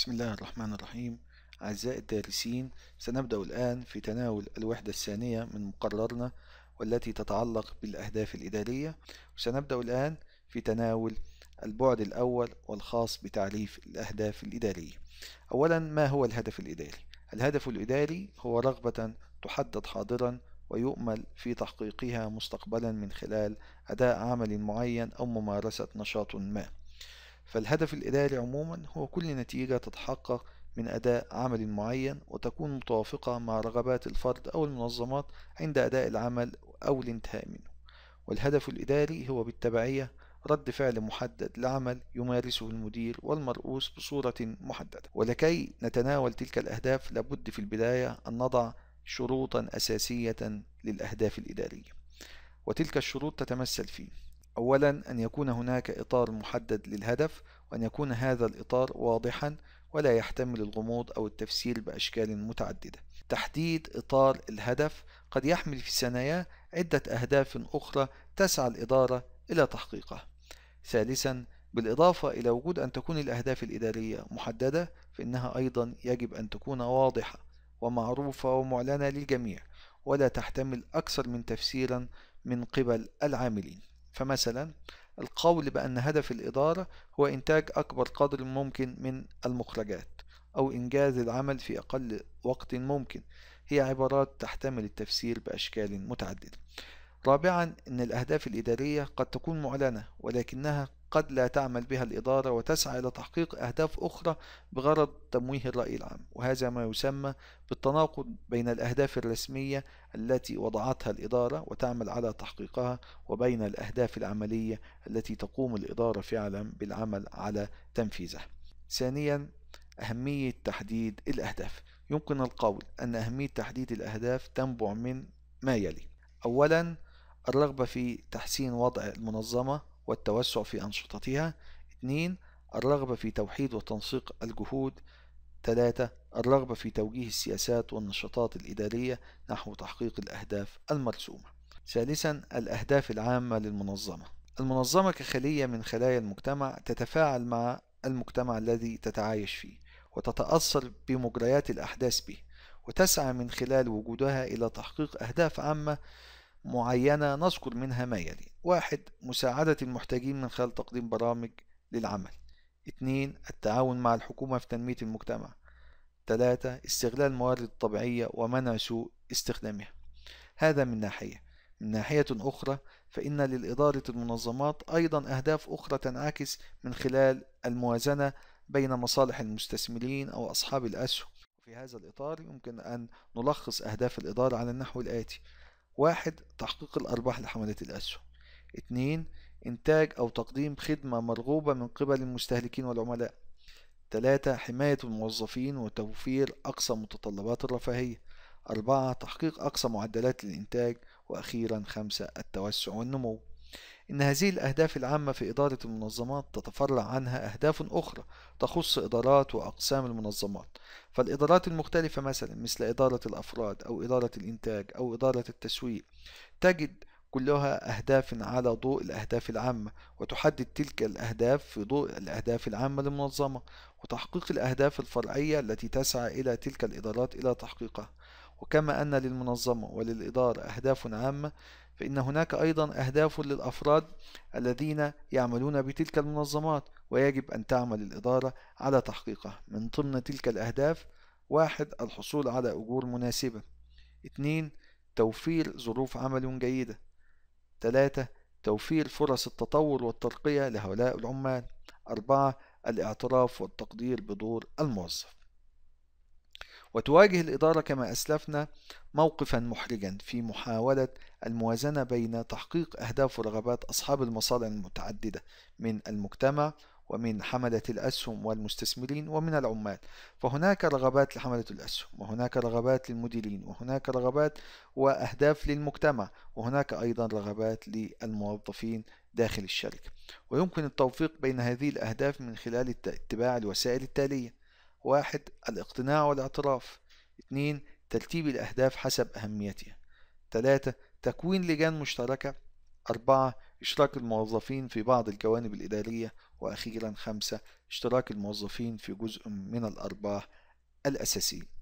بسم الله الرحمن الرحيم أعزائي الدارسين سنبدأ الآن في تناول الوحدة الثانية من مقررنا والتي تتعلق بالأهداف الإدارية وسنبدأ الآن في تناول البعد الأول والخاص بتعريف الأهداف الإدارية أولا ما هو الهدف الإداري؟ الهدف الإداري هو رغبة تحدد حاضرا ويؤمل في تحقيقها مستقبلا من خلال أداء عمل معين أو ممارسة نشاط ما فالهدف الإداري عموما هو كل نتيجة تتحقق من أداء عمل معين وتكون متوافقة مع رغبات الفرد أو المنظمات عند أداء العمل أو الانتهاء منه والهدف الإداري هو بالتبعية رد فعل محدد لعمل يمارسه المدير والمرؤوس بصورة محددة ولكي نتناول تلك الأهداف لابد في البداية أن نضع شروطا أساسية للأهداف الإدارية وتلك الشروط تتمثل في أولا أن يكون هناك إطار محدد للهدف وأن يكون هذا الإطار واضحا ولا يحتمل الغموض أو التفسير بأشكال متعددة تحديد إطار الهدف قد يحمل في ثناياه عدة أهداف أخرى تسعى الإدارة إلى تحقيقها ثالثا بالإضافة إلى وجود أن تكون الأهداف الإدارية محددة فإنها أيضا يجب أن تكون واضحة ومعروفة ومعلنة للجميع ولا تحتمل أكثر من تفسيرا من قبل العاملين فمثلا القول بأن هدف الإدارة هو إنتاج أكبر قدر ممكن من المخرجات أو إنجاز العمل في أقل وقت ممكن هي عبارات تحتمل التفسير بأشكال متعددة رابعا أن الأهداف الإدارية قد تكون معلنة ولكنها قد لا تعمل بها الإدارة وتسعى إلى تحقيق أهداف أخرى بغرض تمويه الرأي العام وهذا ما يسمى بالتناقض بين الأهداف الرسمية التي وضعتها الإدارة وتعمل على تحقيقها وبين الأهداف العملية التي تقوم الإدارة فعلا بالعمل على تنفيذها ثانيا أهمية تحديد الأهداف يمكن القول أن أهمية تحديد الأهداف تنبع من ما يلي أولا الرغبة في تحسين وضع المنظمة والتوسع في أنشطتها اثنين الرغبة في توحيد وتنسيق الجهود ثلاثة الرغبة في توجيه السياسات والنشاطات الإدارية نحو تحقيق الأهداف المرسومة ثالثا الأهداف العامة للمنظمة المنظمة كخلية من خلايا المجتمع تتفاعل مع المجتمع الذي تتعايش فيه وتتأثر بمجريات الأحداث به وتسعى من خلال وجودها إلى تحقيق أهداف عامة معينة نذكر منها ما يلي واحد مساعدة المحتاجين من خلال تقديم برامج للعمل اثنين التعاون مع الحكومة في تنمية المجتمع ثلاثة استغلال الموارد الطبيعية ومنع سوء استخدامها هذا من ناحية من ناحية أخرى فإن للإدارة المنظمات أيضا أهداف أخرى تنعكس من خلال الموازنة بين مصالح المستثمرين أو أصحاب الأسهم في هذا الإطار يمكن أن نلخص أهداف الإدارة على النحو الآتي واحد تحقيق الأرباح لحملة الأسهم اثنين إنتاج أو تقديم خدمة مرغوبة من قبل المستهلكين والعملاء ثلاثة حماية الموظفين وتوفير أقصى متطلبات الرفاهية أربعة تحقيق أقصى معدلات الإنتاج وأخيرا خمسة التوسع والنمو إن هذه الأهداف العامة في إدارة المنظمات تتفرع عنها أهداف أخرى تخص إدارات وأقسام المنظمات فالإدارات المختلفة مثلا مثل إدارة الأفراد أو إدارة الإنتاج أو إدارة التسويق تجد كلها أهداف على ضوء الأهداف العامة وتحدد تلك الأهداف في ضوء الأهداف العامة للمنظمة وتحقيق الأهداف الفرعية التي تسعى إلى تلك الإدارات إلى تحقيقها وكما أن للمنظمة وللإدارة أهداف عامة فإن هناك أيضا أهداف للأفراد الذين يعملون بتلك المنظمات ويجب أن تعمل الإدارة على تحقيقها من ضمن تلك الأهداف واحد الحصول على أجور مناسبة اثنين توفير ظروف عمل جيدة ثلاثة توفير فرص التطور والترقية لهؤلاء العمال أربعة الاعتراف والتقدير بدور الموظف وتواجه الإدارة كما أسلفنا موقفا محرجا في محاولة الموازنة بين تحقيق أهداف ورغبات أصحاب المصالح المتعددة من المجتمع ومن حملة الأسهم والمستثمرين ومن العمال فهناك رغبات لحملة الأسهم وهناك رغبات للمديرين وهناك رغبات وأهداف للمجتمع وهناك أيضا رغبات للموظفين داخل الشركة ويمكن التوفيق بين هذه الأهداف من خلال اتباع الوسائل التالية واحد الاقتناع والاعتراف اثنين ترتيب الأهداف حسب أهميتها ثلاثة تكوين لجان مشتركة أربعة اشتراك الموظفين في بعض الجوانب الإدارية وأخيرا خمسة اشتراك الموظفين في جزء من الأرباح الأساسية